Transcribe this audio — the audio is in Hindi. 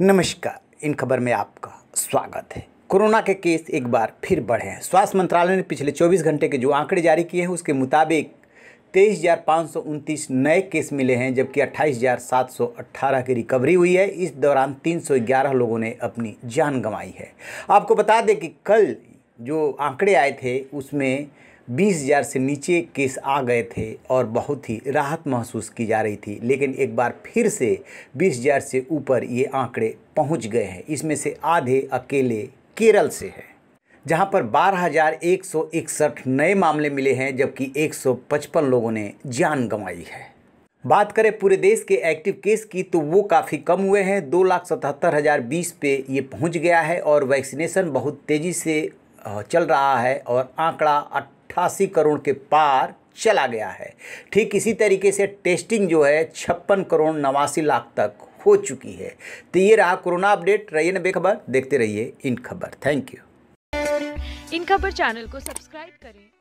नमस्कार इन खबर में आपका स्वागत है कोरोना के केस एक बार फिर बढ़े हैं स्वास्थ्य मंत्रालय ने पिछले 24 घंटे के जो आंकड़े जारी किए हैं उसके मुताबिक तेईस नए केस मिले हैं जबकि 28,718 की रिकवरी हुई है इस दौरान 311 लोगों ने अपनी जान गंवाई है आपको बता दें कि कल जो आंकड़े आए थे उसमें बीस हज़ार से नीचे केस आ गए थे और बहुत ही राहत महसूस की जा रही थी लेकिन एक बार फिर से बीस हज़ार से ऊपर ये आंकड़े पहुंच गए हैं इसमें से आधे अकेले केरल से है जहां पर बारह हज़ार एक सौ इकसठ नए मामले मिले हैं जबकि एक सौ पचपन लोगों ने जान गंवाई है बात करें पूरे देश के एक्टिव केस की तो वो काफ़ी कम हुए हैं दो लाख सतहत्तर हज़ार बीस पे ये पहुंच गया है और वैक्सीनेशन बहुत तेज़ी से चल रहा है और आंकड़ा अट्ठासी करोड़ के पार चला गया है ठीक इसी तरीके से टेस्टिंग जो है छप्पन करोड़ नवासी लाख तक हो चुकी है तो ये रहा कोरोना अपडेट रहिए ना बेखबर देखते रहिए इन खबर थैंक यू इन खबर चैनल को सब्सक्राइब करें